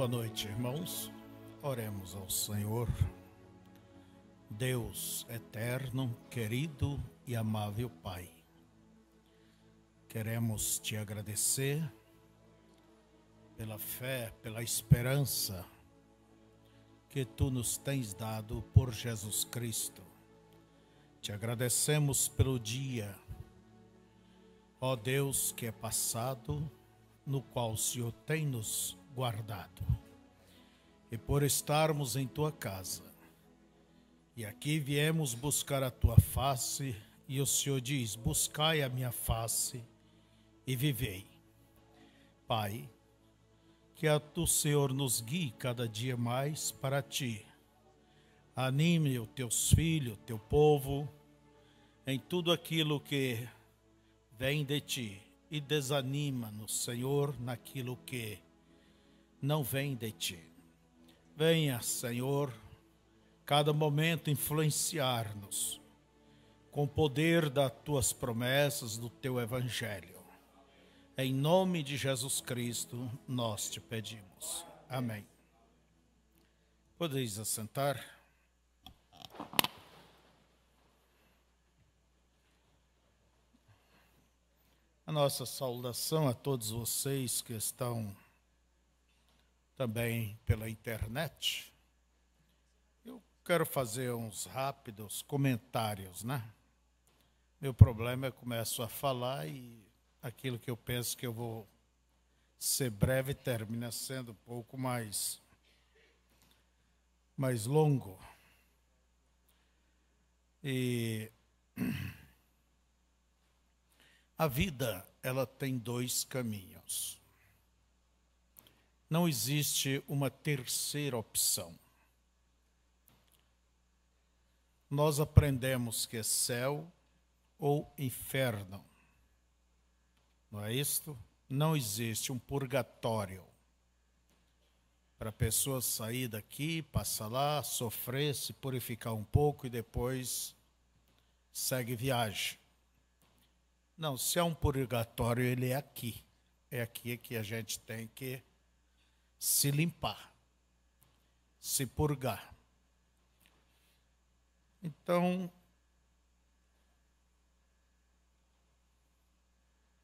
Boa noite, irmãos. Oremos ao Senhor. Deus eterno, querido e amável Pai, queremos te agradecer pela fé, pela esperança que tu nos tens dado por Jesus Cristo. Te agradecemos pelo dia, ó Deus, que é passado, no qual o Senhor tem nos guardado. E por estarmos em tua casa, e aqui viemos buscar a tua face, e o Senhor diz: Buscai a minha face e vivei. Pai, que a tu, Senhor, nos guie cada dia mais para ti. Anime os teus filhos, teu povo, em tudo aquilo que vem de ti e desanima-nos, Senhor, naquilo que não vem de ti. Venha, Senhor, cada momento influenciar-nos com o poder das tuas promessas, do teu evangelho. Em nome de Jesus Cristo, nós te pedimos. Amém. Podeis assentar. A nossa saudação a todos vocês que estão também pela internet. Eu quero fazer uns rápidos comentários, né? Meu problema é que começo a falar e aquilo que eu penso que eu vou ser breve termina sendo um pouco mais mais longo. E a vida, ela tem dois caminhos. Não existe uma terceira opção. Nós aprendemos que é céu ou inferno. Não é isto? Não existe um purgatório para a pessoa sair daqui, passar lá, sofrer, se purificar um pouco e depois segue viagem. Não, se é um purgatório, ele é aqui. É aqui que a gente tem que se limpar, se purgar. Então,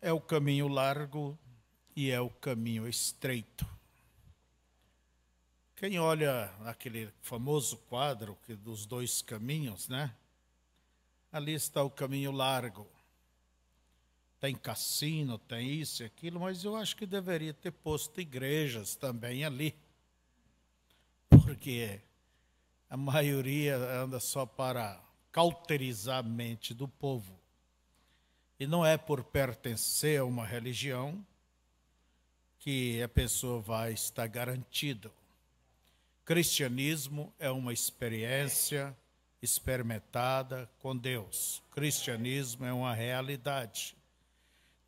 é o caminho largo e é o caminho estreito. Quem olha aquele famoso quadro dos dois caminhos, né? Ali está o caminho largo tem cassino, tem isso e aquilo, mas eu acho que deveria ter posto igrejas também ali. Porque a maioria anda só para cauterizar a mente do povo. E não é por pertencer a uma religião que a pessoa vai estar garantida. Cristianismo é uma experiência experimentada com Deus. Cristianismo é uma realidade.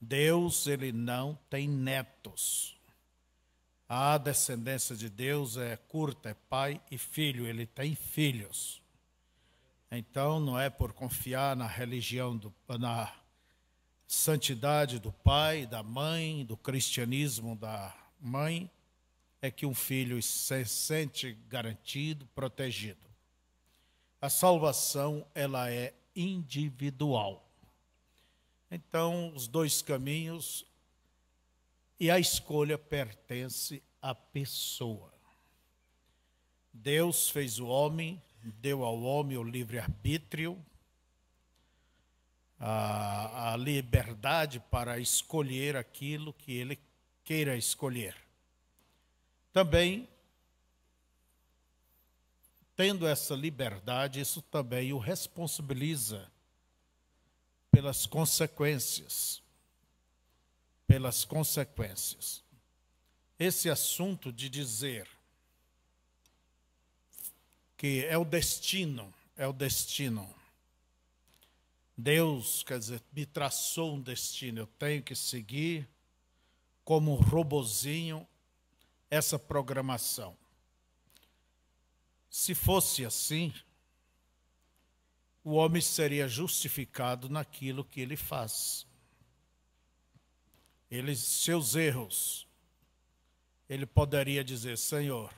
Deus, ele não tem netos. A descendência de Deus é curta, é pai e filho, ele tem filhos. Então, não é por confiar na religião, do, na santidade do pai, da mãe, do cristianismo da mãe, é que um filho se sente garantido, protegido. A salvação, ela é individual. Então, os dois caminhos e a escolha pertence à pessoa. Deus fez o homem, deu ao homem o livre-arbítrio, a, a, liberdade para escolher aquilo que ele queira escolher. Também, tendo essa liberdade, isso também o responsabiliza pelas consequências. Pelas consequências. Esse assunto de dizer que é o destino, é o destino. Deus, quer dizer, me traçou um destino, eu tenho que seguir como um robozinho essa programação. Se fosse assim, o homem seria justificado naquilo que ele faz. Ele, seus erros, ele poderia dizer: Senhor,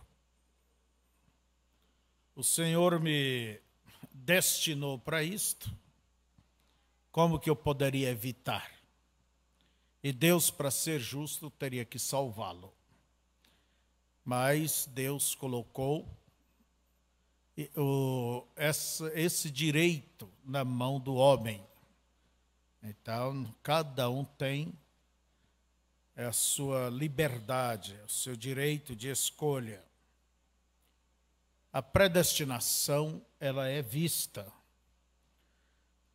o Senhor me destinou para isto, como que eu poderia evitar? E Deus, para ser justo, teria que salvá-lo. Mas Deus colocou o, essa, esse direito na mão do homem. Então, cada um tem a sua liberdade, o seu direito de escolha. A predestinação, ela é vista.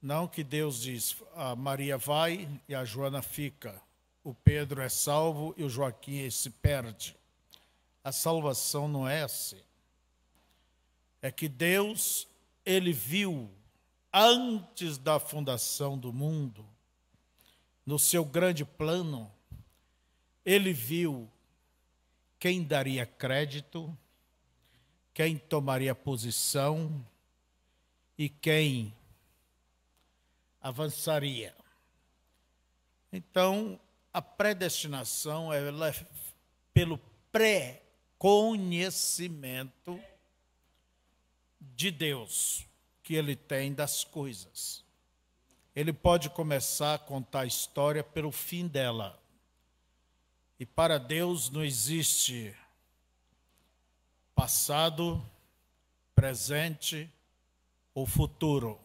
Não que Deus diz, a Maria vai e a Joana fica, o Pedro é salvo e o Joaquim se perde. A salvação não é assim é que Deus, ele viu antes da fundação do mundo, no seu grande plano, ele viu quem daria crédito, quem tomaria posição e quem avançaria. Então, a predestinação ela é pelo pré-conhecimento de Deus que ele tem das coisas. Ele pode começar a contar a história pelo fim dela. E para Deus não existe passado, presente ou futuro.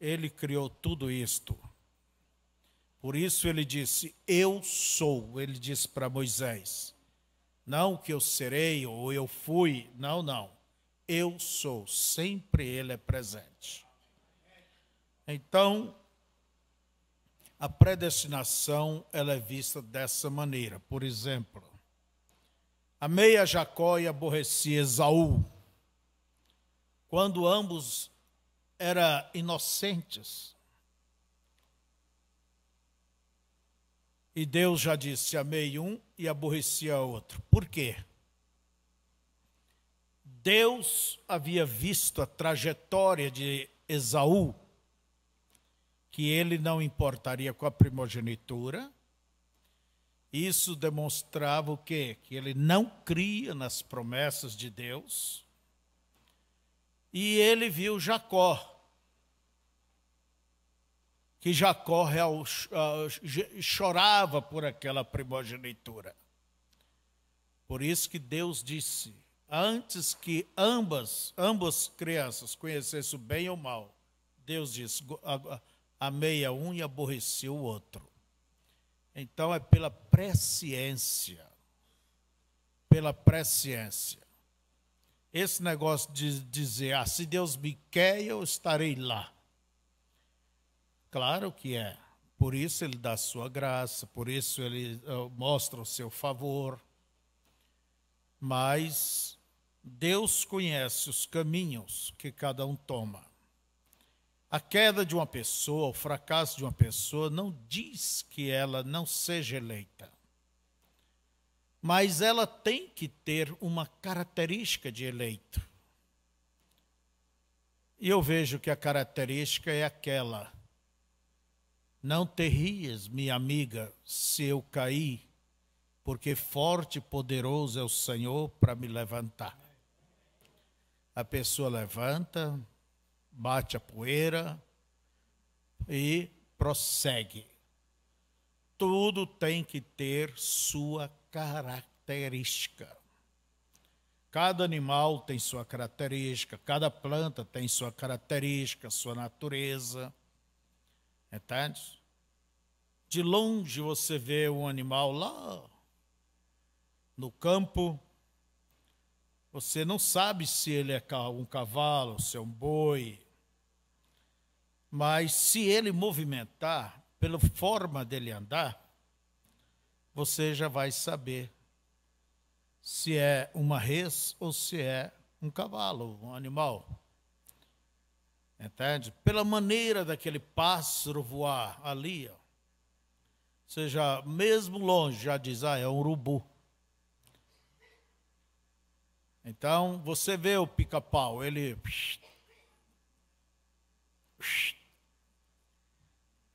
Ele criou tudo isto. Por isso ele disse: Eu sou. Ele disse para Moisés: Não que eu serei ou eu fui. Não, não eu sou, sempre Ele é presente. Então, a predestinação ela é vista dessa maneira. Por exemplo, amei a Jacó e aborreci Esaú. Quando ambos eram inocentes. E Deus já disse: amei um e aborreci a outro. Por quê? Deus havia visto a trajetória de Esaú, que ele não importaria com a primogenitura. Isso demonstrava o quê? Que ele não cria nas promessas de Deus. E ele viu Jacó, que Jacó ah, chorava por aquela primogenitura. Por isso que Deus disse: antes que ambas, ambas crianças conhecessem o bem ou o mal, Deus disse: amei a um e aborreci o outro. Então é pela presciência. Pela presciência. Esse negócio de dizer, ah, se Deus me quer, eu estarei lá. Claro que é. Por isso ele dá a sua graça, por isso ele eh, mostra o seu favor. Mas Deus conhece os caminhos que cada um toma. A queda de uma pessoa, o fracasso de uma pessoa, não diz que ela não seja eleita. Mas ela tem que ter uma característica de eleito. E eu vejo que a característica é aquela. Não te rias, minha amiga, se eu cair, porque forte e poderoso é o Senhor para me levantar a pessoa levanta, bate a poeira e prossegue. Tudo tem que ter sua característica. Cada animal tem sua característica, cada planta tem sua característica, sua natureza. Entende? De longe você vê um animal lá no campo, você não sabe se ele é um cavalo, se é um boi. Mas se ele movimentar, pela forma dele andar, você já vai saber se é uma res ou se é um cavalo, um animal. Entende? Pela maneira daquele pássaro voar ali, ó. Ou seja, mesmo longe, já diz, ah, é um urubu. Então, você vê o pica-pau, ele.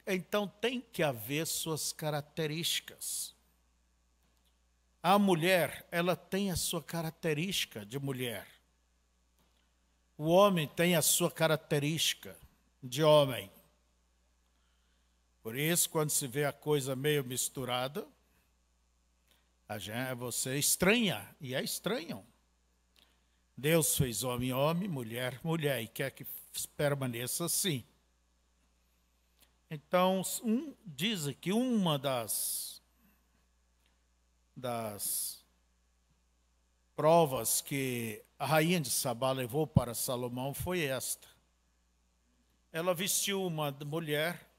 Então, tem que haver suas características. A mulher, ela tem a sua característica de mulher. O homem tem a sua característica de homem. Por isso, quando se vê a coisa meio misturada, a gente, você estranha, e é estranho. Deus fez homem, homem, mulher, mulher, e quer que permaneça assim. Então, um, diz que uma das, das provas que a rainha de Sabá levou para Salomão foi esta. Ela vestiu uma mulher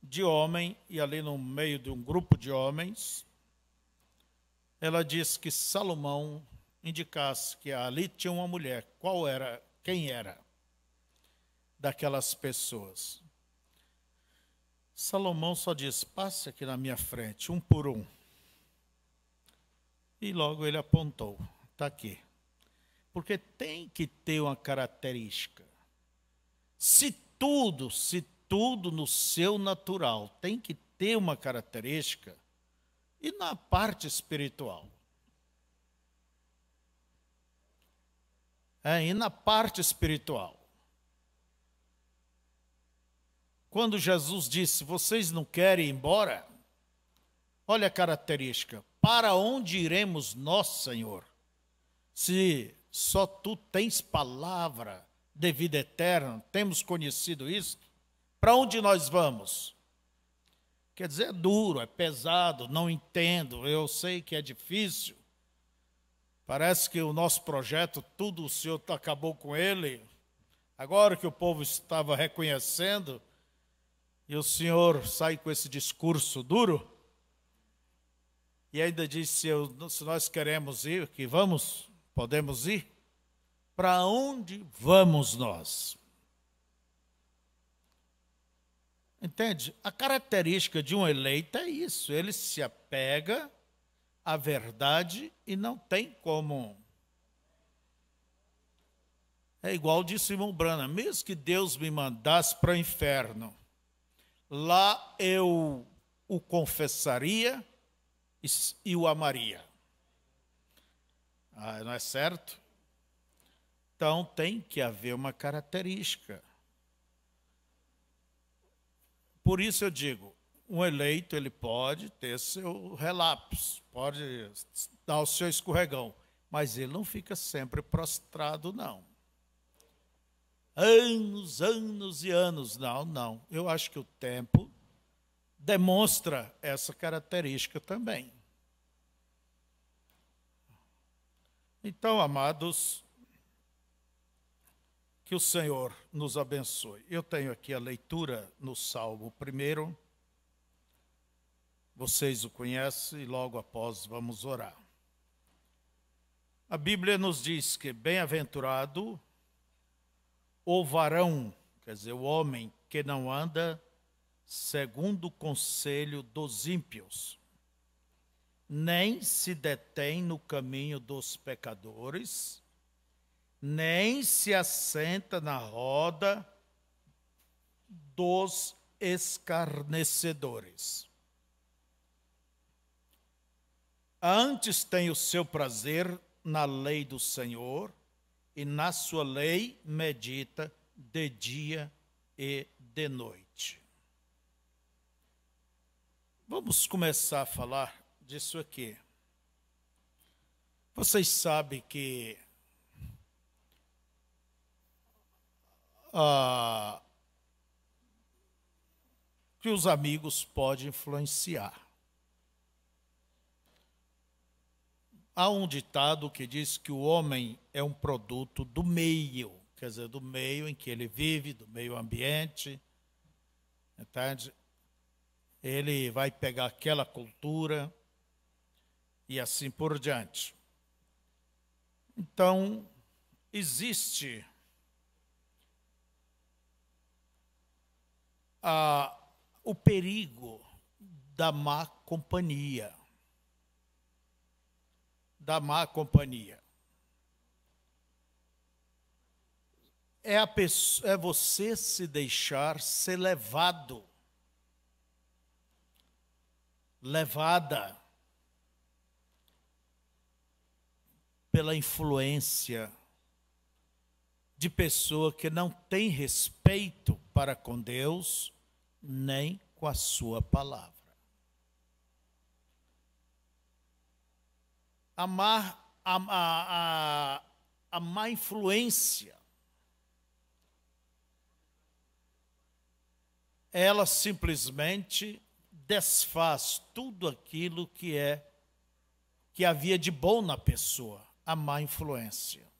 de homem, e ali no meio de um grupo de homens, ela diz que Salomão indicasse que ali tinha uma mulher, qual era, quem era daquelas pessoas? Salomão só disse: passe aqui na minha frente, um por um. E logo ele apontou: está aqui. Porque tem que ter uma característica. Se tudo, se tudo no seu natural tem que ter uma característica, e na parte espiritual? é, e na parte espiritual. Quando Jesus disse: Vocês não querem ir embora? Olha a característica: Para onde iremos nós, Senhor? Se só tu tens palavra de vida eterna, temos conhecido isso? Para onde nós vamos? Quer dizer, é duro, é pesado, não entendo, eu sei que é difícil, Parece que o nosso projeto, tudo o Senhor acabou com ele. Agora que o povo estava reconhecendo, e o Senhor sai com esse discurso duro, e ainda diz: se, se nós queremos ir, que vamos, podemos ir, para onde vamos nós? Entende? A característica de um eleito é isso: ele se apega a verdade e não tem como. É igual disse irmão Brana, mesmo que Deus me mandasse para o inferno, lá eu o confessaria e o amaria. Ah, não é certo? Então tem que haver uma característica. Por isso eu digo, um eleito ele pode ter seu relapso, pode dar o seu escorregão, mas ele não fica sempre prostrado, não. Anos, anos e anos, não, não. Eu acho que o tempo demonstra essa característica também. Então, amados, que o Senhor nos abençoe. Eu tenho aqui a leitura no Salmo primeiro. Vocês o conhecem e logo após vamos orar. A Bíblia nos diz que bem-aventurado o varão, quer dizer, o homem que não anda segundo o conselho dos ímpios, nem se detém no caminho dos pecadores, nem se assenta na roda dos escarnecedores. Antes tem o seu prazer na lei do Senhor, e na sua lei medita de dia e de noite. Vamos começar a falar disso aqui. Vocês sabem que ah, que os amigos podem influenciar. Há um ditado que diz que o homem é um produto do meio, quer dizer, do meio em que ele vive, do meio ambiente. Entende? Ele vai pegar aquela cultura e assim por diante. Então, existe a, o perigo da má companhia da má companhia. É, pessoa, é você se deixar ser levado, levada pela influência de pessoa que não tem respeito para com Deus nem com a sua palavra. a má, a, a, a, a má influência. Ela simplesmente desfaz tudo aquilo que é que havia de bom na pessoa, a má influência.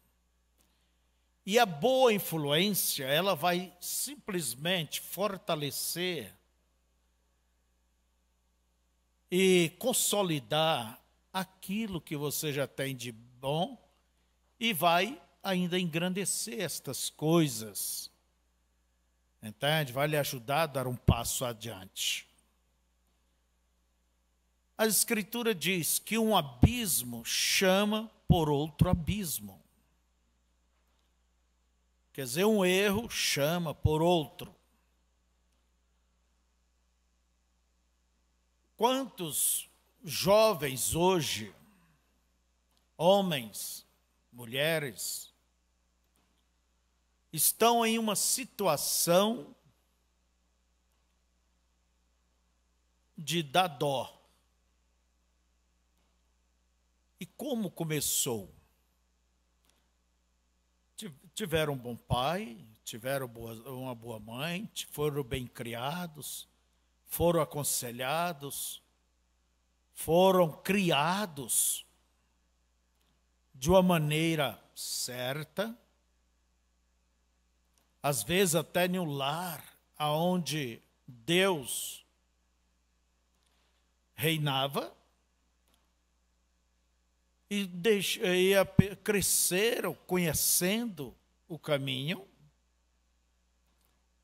E a boa influência, ela vai simplesmente fortalecer e consolidar aquilo que você já tem de bom e vai ainda engrandecer estas coisas. Entende? Vai lhe ajudar a dar um passo adiante. A Escritura diz que um abismo chama por outro abismo. Quer dizer, um erro chama por outro. Quantos jovens hoje, homens, mulheres, estão em uma situação de dar dó. E como começou? Tiveram um bom pai, tiveram uma boa mãe, foram bem criados, foram aconselhados, foram criados de uma maneira certa, às vezes até no um lar aonde Deus reinava e, e cresceram conhecendo o caminho,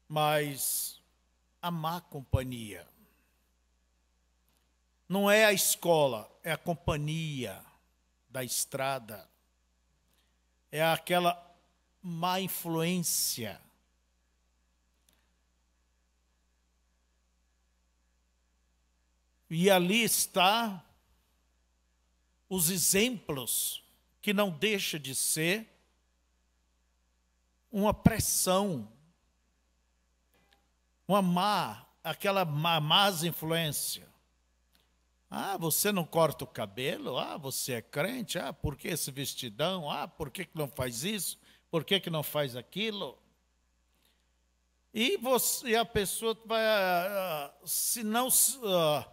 mas a má companhia não é a escola, é a companhia da estrada. É aquela má influência. E ali está os exemplos que não deixa de ser uma pressão, uma má, aquela má, más influência. Ah, você não corta o cabelo? Ah, você é crente? Ah, por que esse vestidão? Ah, por que, que não faz isso? Por que, que não faz aquilo? E, você, e a pessoa vai, ah, ah, se não ah,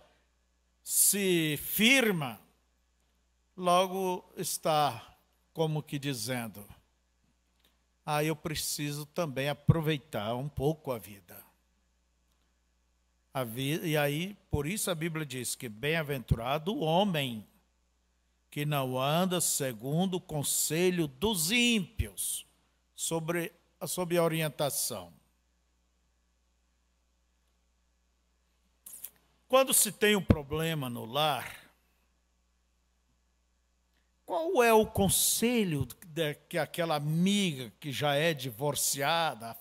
se firma, logo está como que dizendo: Ah, eu preciso também aproveitar um pouco a vida. E aí, por isso a Bíblia diz que bem-aventurado o homem que não anda segundo o conselho dos ímpios, sobre, sobre a orientação. Quando se tem um problema no lar, qual é o conselho que aquela amiga que já é divorciada, a,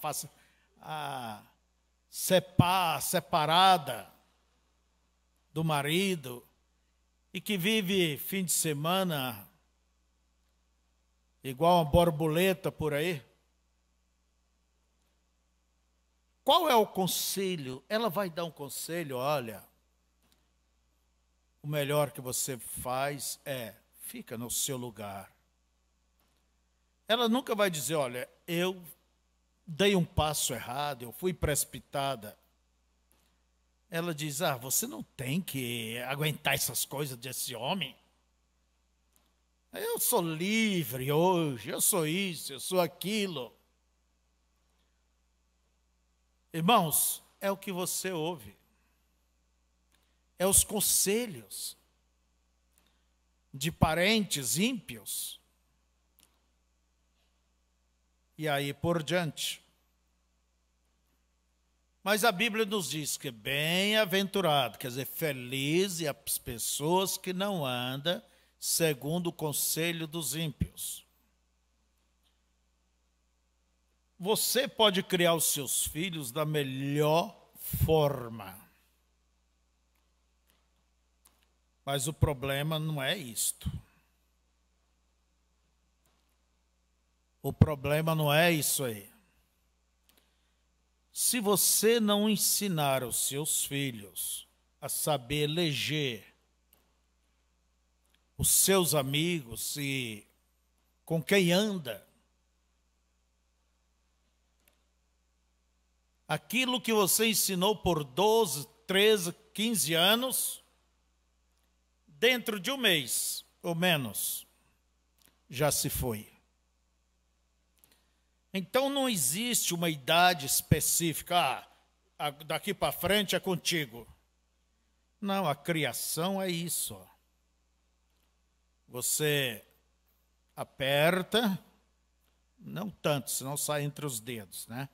a separ, separada do marido e que vive fim de semana igual uma borboleta por aí? Qual é o conselho? Ela vai dar um conselho, olha. O melhor que você faz é fica no seu lugar. Ela nunca vai dizer, olha, eu dei um passo errado, eu fui precipitada. Ela diz: Ah, você não tem que aguentar essas coisas desse homem. Eu sou livre hoje, eu sou isso, eu sou aquilo. Irmãos, é o que você ouve, é os conselhos de parentes ímpios e aí por diante. Mas a Bíblia nos diz que bem-aventurado, quer dizer, feliz e as pessoas que não andam segundo o conselho dos ímpios. Você pode criar os seus filhos da melhor forma. Mas o problema não é isto. O problema não é isso aí. Se você não ensinar os seus filhos a saber eleger os seus amigos e com quem anda, aquilo que você ensinou por 12, 13, 15 anos, dentro de um mês ou menos, já se foi. Então não existe uma idade específica, ah, daqui para frente é contigo. Não, a criação é isso. Você aperta, não tanto, senão sai entre os dedos, né?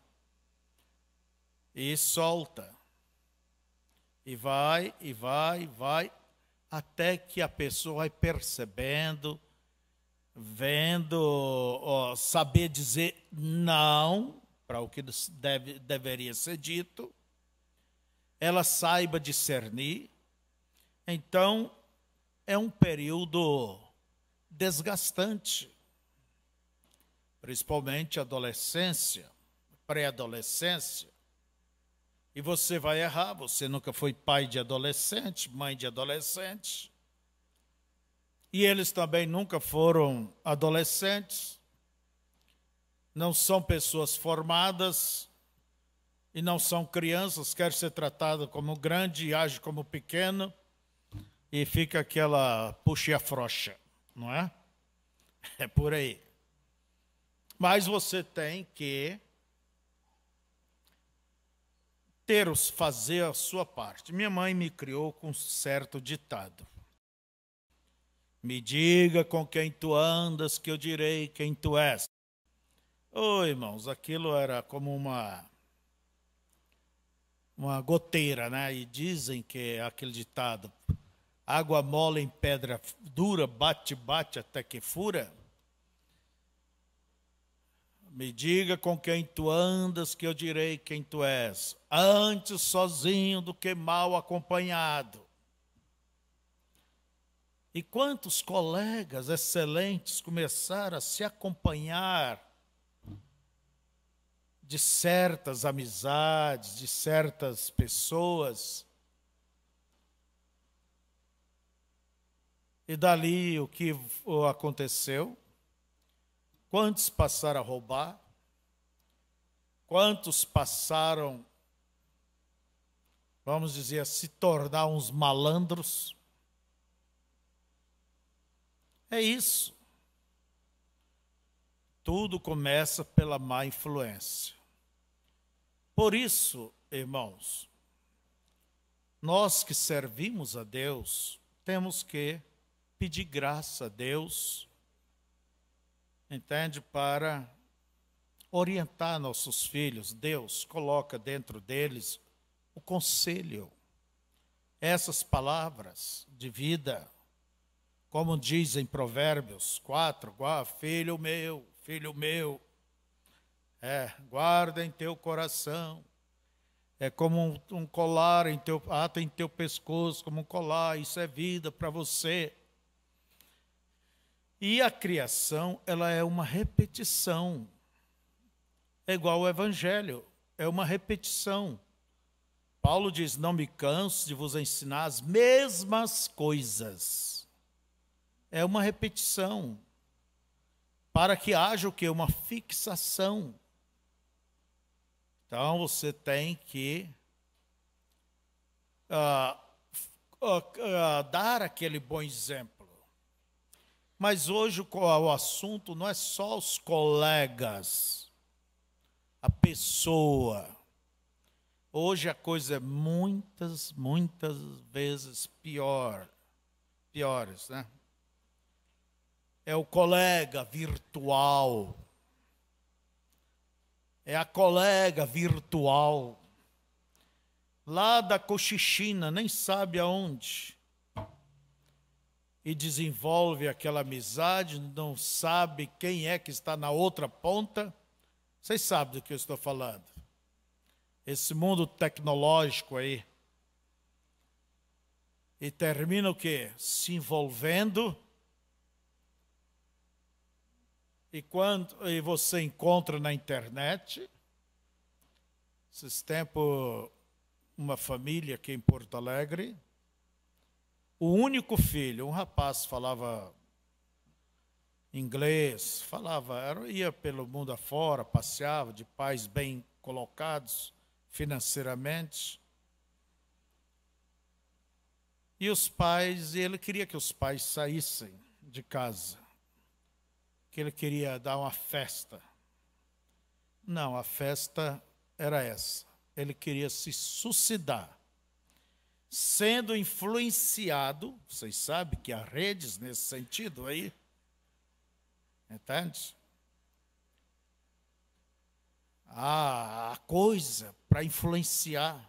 E solta. E vai, e vai, e vai, até que a pessoa vai percebendo vendo ó, saber dizer não para o que deve, deveria ser dito, ela saiba discernir. Então, é um período desgastante, principalmente adolescência, pré-adolescência. E você vai errar, você nunca foi pai de adolescente, mãe de adolescente. E eles também nunca foram adolescentes, não são pessoas formadas e não são crianças, quer ser tratado como grande e age como pequeno, e fica aquela puxa e afrocha, não é? É por aí. Mas você tem que ter os fazer a sua parte. Minha mãe me criou com um certo ditado. Me diga com quem tu andas, que eu direi quem tu és. Oh, irmãos, aquilo era como uma uma goteira, né? E dizem que é aquele ditado: água mole em pedra dura, bate, bate até que fura. Me diga com quem tu andas, que eu direi quem tu és. Antes sozinho do que mal acompanhado. E quantos colegas excelentes começaram a se acompanhar de certas amizades, de certas pessoas. E dali o que aconteceu? Quantos passaram a roubar? Quantos passaram, vamos dizer, a se tornar uns malandros? É isso. Tudo começa pela má influência. Por isso, irmãos, nós que servimos a Deus, temos que pedir graça a Deus, entende? Para orientar nossos filhos. Deus coloca dentro deles o conselho, essas palavras de vida como dizem Provérbios 4, filho meu, filho meu, é, guarda em teu coração, é como um, um, colar em teu, ata em teu pescoço, como um colar, isso é vida para você. E a criação, ela é uma repetição. É igual o evangelho, é uma repetição. Paulo diz: "Não me canso de vos ensinar as mesmas coisas" é uma repetição para que haja o que uma fixação. Então você tem que ah, ah, ah, dar aquele bom exemplo. Mas hoje o assunto não é só os colegas, a pessoa. Hoje a coisa é muitas, muitas vezes pior, piores, né? é o colega virtual, é a colega virtual, lá da Cochichina, nem sabe aonde, e desenvolve aquela amizade, não sabe quem é que está na outra ponta. Vocês sabem do que eu estou falando. Esse mundo tecnológico aí. E termina o quê? Se envolvendo e quando e você encontra na internet. Esses tempos, uma família aqui em Porto Alegre, o único filho, um rapaz falava inglês, falava, era, ia pelo mundo afora, passeava, de pais bem colocados financeiramente. E os pais, ele queria que os pais saíssem de casa que ele queria dar uma festa. Não, a festa era essa. Ele queria se suicidar. Sendo influenciado, vocês sabem que há redes nesse sentido aí, entende? Há a coisa para influenciar.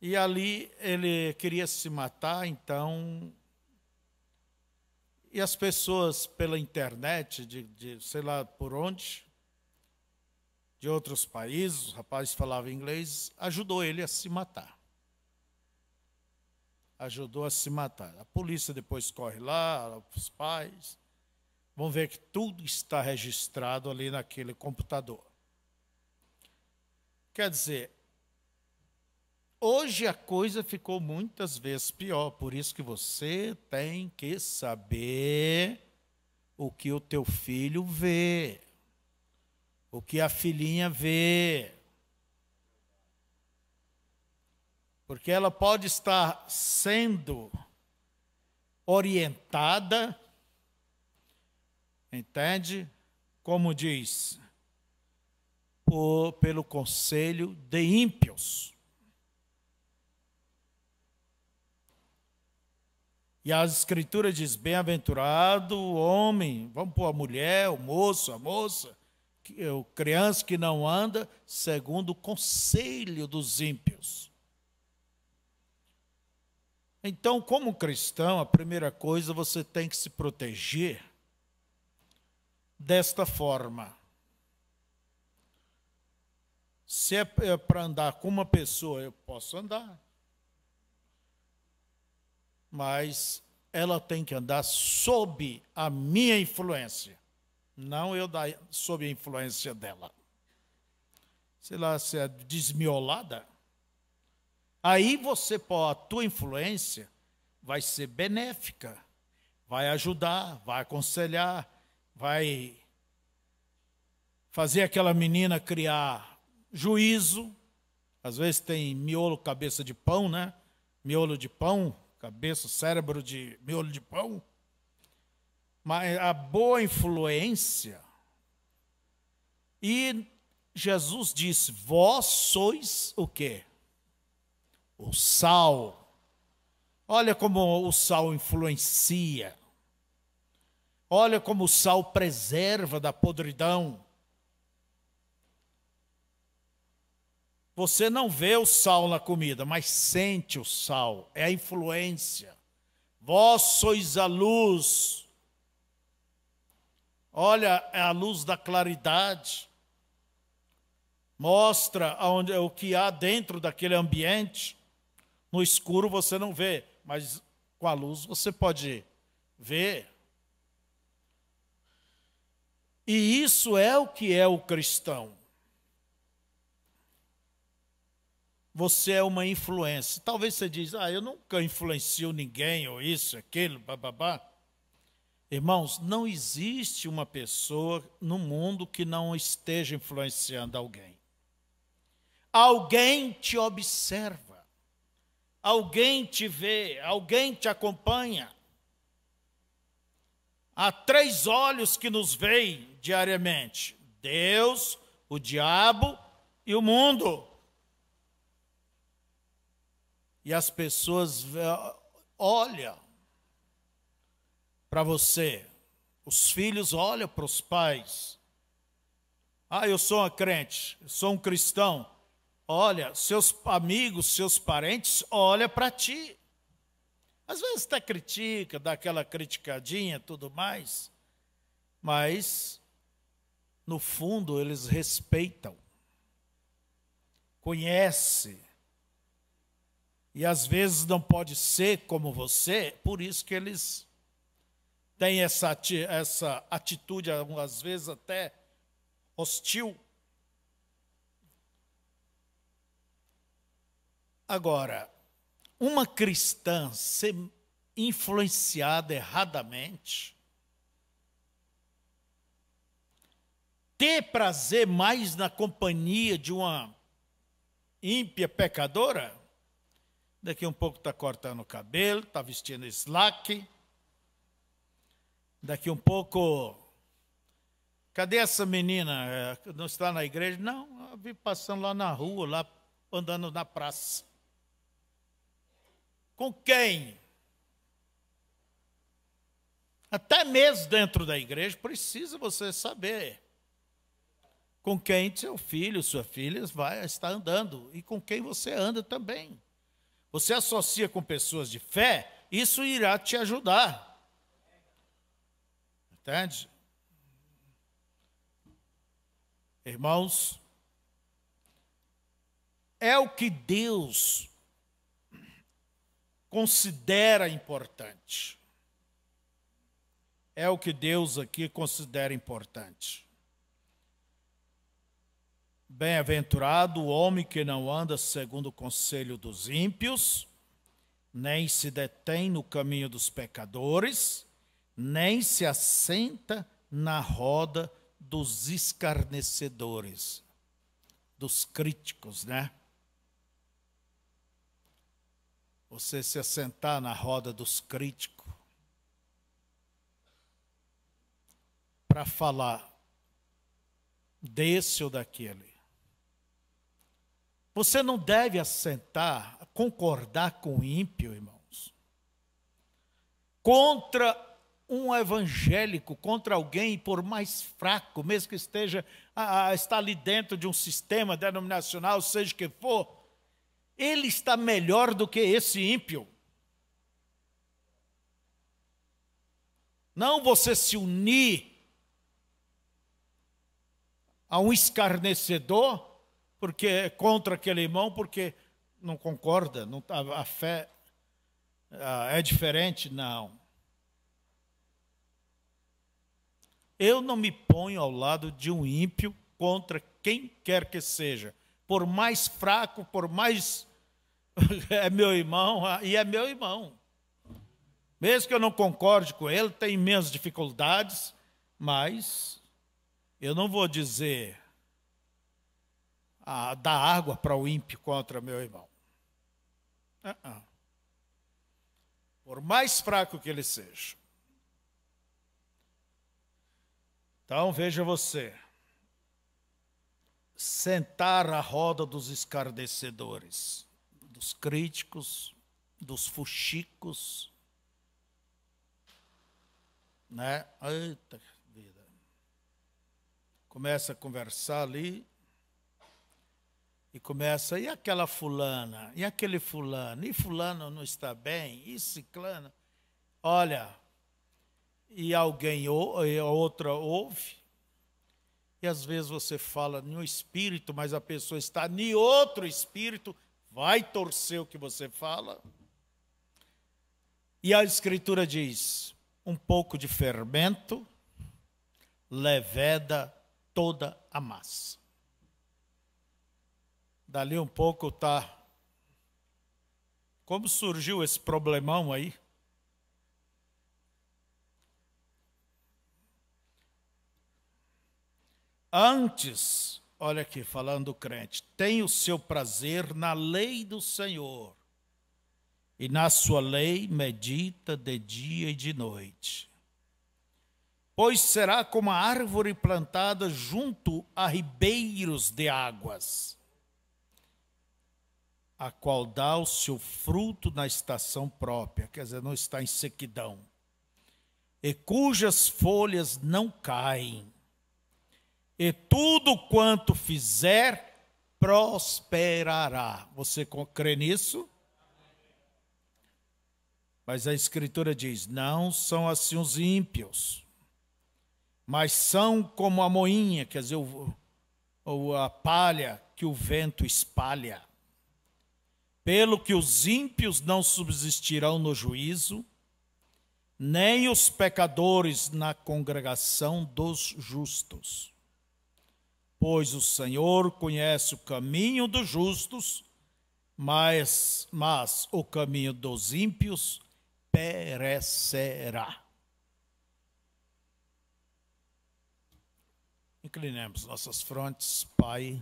E ali ele queria se matar, então e as pessoas pela internet, de, de sei lá por onde, de outros países, o rapaz falava inglês, ajudou ele a se matar. Ajudou a se matar. A polícia depois corre lá, os pais. Vão ver que tudo está registrado ali naquele computador. Quer dizer, Hoje a coisa ficou muitas vezes pior, por isso que você tem que saber o que o teu filho vê, o que a filhinha vê. Porque ela pode estar sendo orientada, entende? Como diz, por, pelo conselho de ímpios. E as escrituras diz: bem-aventurado o homem, vamos pôr a mulher, o moço, a moça, eh, o criança que não anda segundo o conselho dos ímpios. Então, como cristão, a primeira coisa você tem que se proteger desta forma. Se é, é para andar com uma pessoa, eu posso andar mas ela tem que andar sob a minha influência, não eu da, sob a influência dela. Sei lá, se é desmiolada. Aí você pode, a tua influência vai ser benéfica, vai ajudar, vai aconselhar, vai fazer aquela menina criar juízo. Às vezes tem miolo cabeça de pão, né? Miolo de pão, cabeça, cérebro de miolo de pão. Mas a boa influência. E Jesus disse: Vós sois o quê? O sal. Olha como o sal influencia. Olha como o sal preserva da podridão. Você não vê o sal na comida, mas sente o sal, é a influência. Vós sois a luz. Olha, é a luz da claridade. Mostra aonde, o que há dentro daquele ambiente. No escuro você não vê, mas com a luz você pode ver. E isso é o que é o cristão. você é uma influência. Talvez você diz, ah, eu nunca influencio ninguém, ou isso, aquilo, bababá. Irmãos, não existe uma pessoa no mundo que não esteja influenciando alguém. Alguém te observa, alguém te vê, alguém te acompanha. Há três olhos que nos veem diariamente: Deus, o diabo e o mundo e as pessoas olham para você, os filhos olham para os pais. Ah, eu sou uma crente, eu sou um cristão. Olha, seus amigos, seus parentes olham para ti. Às vezes até critica, dá aquela criticadinha, tudo mais, mas no fundo eles respeitam, conhecem e às vezes não pode ser como você, por isso que eles têm essa, essa atitude, às vezes até hostil. Agora, uma cristã ser influenciada erradamente, ter prazer mais na companhia de uma ímpia pecadora, daqui a um pouco está cortando o cabelo, está vestindo slack. Daqui a um pouco. Cadê essa menina? É, não está na igreja? Não, eu vi passando lá na rua, lá andando na praça. Com quem? Até mesmo dentro da igreja, precisa você saber com quem seu filho, sua filha vai estar andando e com quem você anda também você associa com pessoas de fé, isso irá te ajudar. Entende? Irmãos, é o que Deus considera importante. É o que Deus aqui considera importante. Bem-aventurado o homem que não anda segundo o conselho dos ímpios, nem se detém no caminho dos pecadores, nem se assenta na roda dos escarnecedores, dos críticos, né? Você se assentar na roda dos críticos para falar desse ou daquele. Você não deve assentar, concordar com o ímpio, irmãos. Contra um evangélico, contra alguém, por mais fraco, mesmo que esteja a, a, está ali dentro de um sistema denominacional, seja que for, ele está melhor do que esse ímpio. Não você se unir a um escarnecedor porque é contra aquele irmão, porque não concorda, não, a, tá, a fé a, ah, é diferente, não. Eu não me ponho ao lado de um ímpio contra quem quer que seja, por mais fraco, por mais é meu irmão ah, e é meu irmão. Mesmo que eu não concorde com ele, tem imensas dificuldades, mas eu não vou dizer a dar água para o ímpio contra meu irmão. Uh -uh. Por mais fraco que ele seja. Então veja você. Sentar à roda dos escardecedores, dos críticos, dos fuxicos. Né? Eita vida. Começa a conversar ali, e começa, e aquela fulana, e aquele fulano, e fulano não está bem, e ciclano. Olha, e alguém ou e a outra ouve, e às vezes você fala em um espírito, mas a pessoa está em outro espírito, vai torcer o que você fala. E a Escritura diz: um pouco de fermento leveda toda a massa. Dali um pouco tá. Como surgiu esse problemão aí? Antes, olha aqui, falando o crente, tem o seu prazer na lei do Senhor, e na sua lei medita de dia e de noite. Pois será como a árvore plantada junto a ribeiros de águas a qual dá o seu fruto na estação própria, quer dizer, não está em sequidão, e cujas folhas não caem, e tudo quanto fizer prosperará. Você crê nisso? Mas a Escritura diz: não são assim os ímpios, mas são como a moinha, quer dizer, ou a palha que o vento espalha pelo que os ímpios não subsistirão no juízo, nem os pecadores na congregação dos justos. Pois o Senhor conhece o caminho dos justos, mas, mas o caminho dos ímpios perecerá. Inclinemos nossas frontes, Pai.